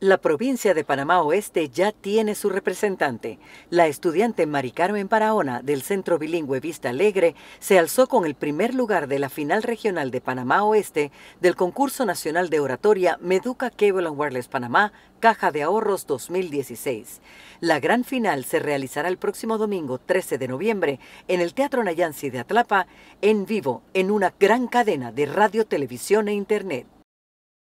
La provincia de Panamá Oeste ya tiene su representante. La estudiante Mari Carmen Paraona del Centro Bilingüe Vista Alegre se alzó con el primer lugar de la final regional de Panamá Oeste del concurso nacional de oratoria Meduca Cable and Wireless Panamá Caja de Ahorros 2016. La gran final se realizará el próximo domingo 13 de noviembre en el Teatro Nayansi de Atlapa en vivo en una gran cadena de radio, televisión e internet.